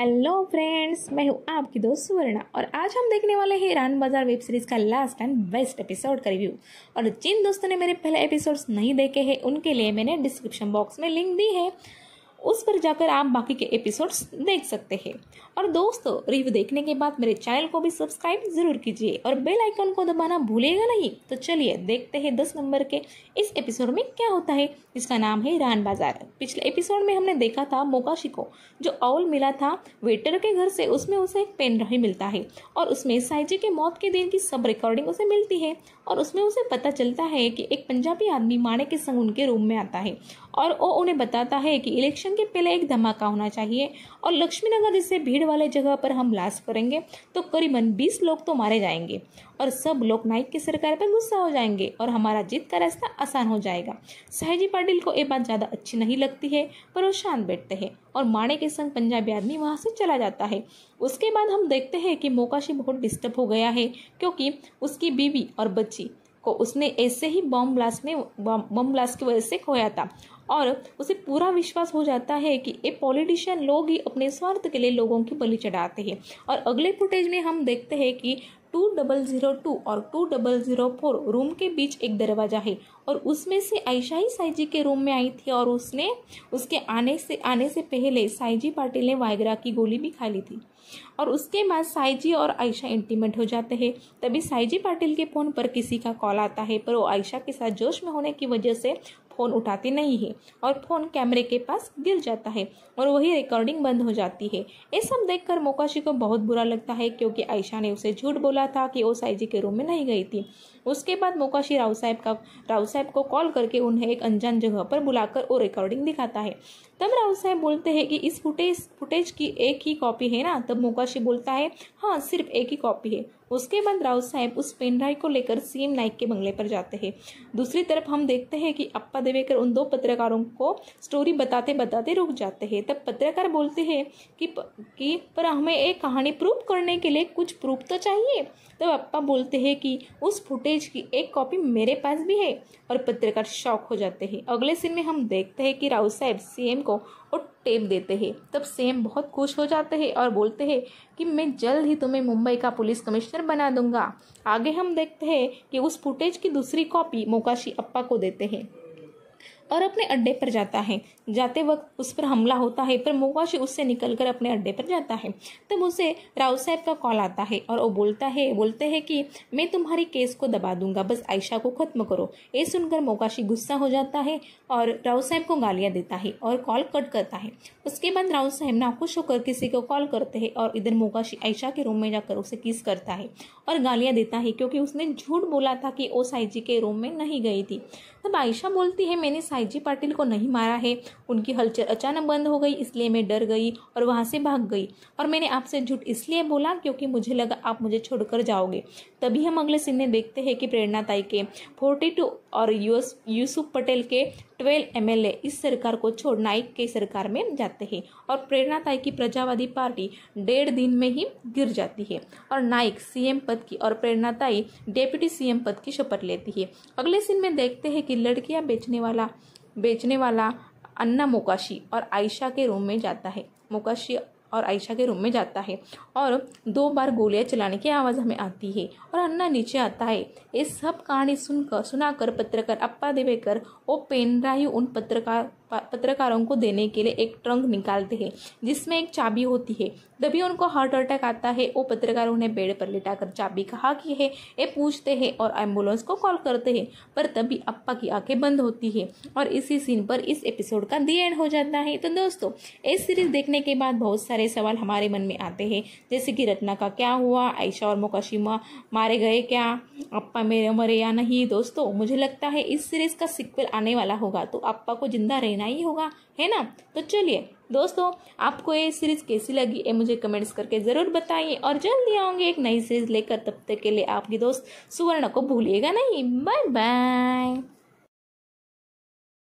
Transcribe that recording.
hello friends मैं हूँ आपकी दोस्त सुवर्णा और आज हम देखने वाले हैं रान बाजार वेब सीरीज का लास्ट एंड बेस्ट एपिसोड का रिव्यू और जिन दोस्तों ने मेरे पहले एपिसोड्स नहीं देखे हैं उनके लिए मैंने डिस्क्रिप्शन बॉक्स में लिंक दी है उस पर जाकर आप बाकी के एपिसोड्स देख सकते हैं और दोस्तों रिव्यू देखने के बाद मेरे चैनल को भी सब्सक्राइब जरूर कीजिए और बेल आइकन को दबाना भूलेगा नहीं तो चलिए देखते हैं दस नंबर के इस एपिसोड में क्या होता है इसका नाम है रान बाजार पिछले एपिसोड में हमने देखा था मोकाशी को जो ऑल मिला था वेटर के घर से उसमें उसे एक पेन ड्राइव मिलता है और उसमें साइजी के मौत के दिन की सब रिकॉर्डिंग उसे मिलती है और उसमें उसे पता चलता है कि एक पंजाबी आदमी माने के संग उनके रूम में आता है और वो उन्हें बताता है कि इलेक्शन फंक्शन के पहले एक धमाका होना चाहिए और लक्ष्मी नगर जैसे भीड़ वाले जगह पर हम लाश करेंगे तो करीबन बीस लोग तो मारे जाएंगे और सब लोग नाइक की सरकार पर गुस्सा हो जाएंगे और हमारा जीत का रास्ता आसान हो जाएगा सहजी पाटिल को ये बात ज़्यादा अच्छी नहीं लगती है पर वो शांत बैठते हैं और माणे के संग पंजाबी आदमी वहाँ से चला जाता है उसके बाद हम देखते हैं कि मोकाशी बहुत डिस्टर्ब हो गया है क्योंकि उसकी बीवी और बच्ची को उसने ऐसे ही बम ब्लास्ट में बम ब्लास्ट की वजह से खोया था और उसे पूरा विश्वास हो जाता है कि ये पॉलिटिशियन लोग ही अपने स्वार्थ के लिए लोगों की बलि चढ़ाते हैं और अगले फुटेज में हम देखते हैं कि टू डबल ज़ीरो टू और two double zero four room के बीच एक दरवाज़ा है और उसमें से आयशा ही जी के रूम में आई थी और उसने उसके आने से आने से पहले साई जी पाटिल ने वायगरा की गोली भी खा ली थी और उसके बाद साई जी और आयशा इंटीमेट हो जाते हैं तभी साई जी पाटिल के फ़ोन पर किसी का कॉल आता है पर वो आयशा के साथ जोश में होने की वजह से फ़ोन उठाती नहीं है और फ़ोन कैमरे के पास गिर जाता है और वही रिकॉर्डिंग बंद हो जाती है ये सब देखकर मोकाशी को बहुत बुरा लगता है क्योंकि आयशा ने उसे झूठ बोला था कि वो जी के रूम में नहीं गई थी उसके बाद मोकाशी राव साहेब का राव साहेब साहब को कॉल करके उन्हें एक अनजान जगह पर बुलाकर वो रिकॉर्डिंग दिखाता है तब राहुल साहब बोलते हैं कि इस फुटेज फुटेज की एक ही कॉपी है ना तब मोकाशी बोलता है हाँ सिर्फ एक ही कॉपी है उसके बाद राहुल साहब उस पेनड्राइव को लेकर सीएम नाइक के बंगले पर जाते हैं दूसरी तरफ हम देखते हैं कि अप्पा देवेकर उन दो पत्रकारों को स्टोरी बताते बताते रुक जाते हैं तब पत्रकार बोलते हैं कि, प, कि पर हमें एक कहानी प्रूफ करने के लिए कुछ प्रूफ तो चाहिए तब अप्पा बोलते हैं कि उस फुटेज की एक कॉपी मेरे पास भी है और पत्रकार शौक हो जाते हैं अगले सीन में हम देखते हैं कि राव साहेब सीएम को वो टेप देते हैं तब सीएम बहुत खुश हो जाते हैं और बोलते हैं कि मैं जल्द ही तुम्हें मुंबई का पुलिस कमिश्नर बना दूंगा आगे हम देखते हैं कि उस फुटेज की दूसरी कॉपी मोकाशी अप्पा को देते हैं और अपने अड्डे पर जाता है जाते वक्त उस पर हमला होता है पर मोकाशी उससे कर अपने अड्डे पर जाता है तब उसे राव साहब का कॉल आता है और वो बोलता है बोलते हैं कि मैं तुम्हारी केस को दबा दूंगा बस आयशा को खत्म करो ये सुनकर मोकाशी गुस्सा हो जाता है और राव साहब को गालियाँ देता है और कॉल कट करता है उसके बाद राव साहब नाखुश होकर किसी को कॉल करते हैं और इधर मोकाशी आयशा के रूम में जाकर उसे किस करता है और गालियाँ देता है क्योंकि उसने झूठ बोला था कि ओ साई जी के रूम में नहीं गई थी तब आयशा बोलती है मैंने आई पाटिल को नहीं मारा है उनकी हलचल अचानक बंद हो गई इसलिए मैं डर गई और वहाँ से भाग गई और मैंने आपसे झूठ इसलिए बोला क्योंकि मुझे लगा आप मुझे छोड़कर जाओगे तभी हम अगले सीन में देखते हैं कि प्रेरणा ताई के फोर्टी टू और यूसुफ पटेल के ट्वेल्व एम इस सरकार को छोड़ नाइक के सरकार में जाते हैं और प्रेरणा ताई की प्रजावादी पार्टी डेढ़ दिन में ही गिर जाती है और नाइक सीएम पद की और प्रेरणा ताई डेप्यूटी सीएम पद की शपथ लेती है अगले सीन में देखते हैं कि लड़कियां बेचने वाला बेचने वाला अन्ना मोकाशी और आयशा के रूम में जाता है मोकाशी और आयशा के रूम में जाता है और दो बार गोलियां चलाने की आवाज़ हमें आती है और अन्ना नीचे आता है ये सब कहानी सुनकर सुनाकर पत्रकार अप्पा देवेकर और पेनड्राइव उन पत्रकार पत्रकारों को देने के लिए एक ट्रंक निकालते हैं जिसमें एक चाबी होती है तभी उनको हार्ट अटैक आता है वो पत्रकार उन्हें बेड पर लिटाकर चाबी कहा कि है ये पूछते हैं और एम्बुलेंस को कॉल करते हैं पर तभी अप्पा की आंखें बंद होती है और इसी सीन पर इस एपिसोड का दी एंड हो जाता है तो दोस्तों इस सीरीज देखने के बाद बहुत सारे सवाल हमारे मन में आते हैं जैसे कि रत्ना का क्या हुआ आयशा और मोकाशिमा मारे गए क्या अप्पा मेरे मरे या नहीं दोस्तों मुझे लगता है इस सीरीज का सिक्वल आने वाला होगा तो अप्पा को जिंदा रहना लेना ही होगा है ना तो चलिए दोस्तों आपको ये सीरीज़ कैसी लगी ये मुझे कमेंट्स करके ज़रूर बताइए और जल्दी आऊँगे एक नई सीरीज़ लेकर तब तक के लिए आपकी दोस्त सुवर्ण को भूलिएगा नहीं बाय बाय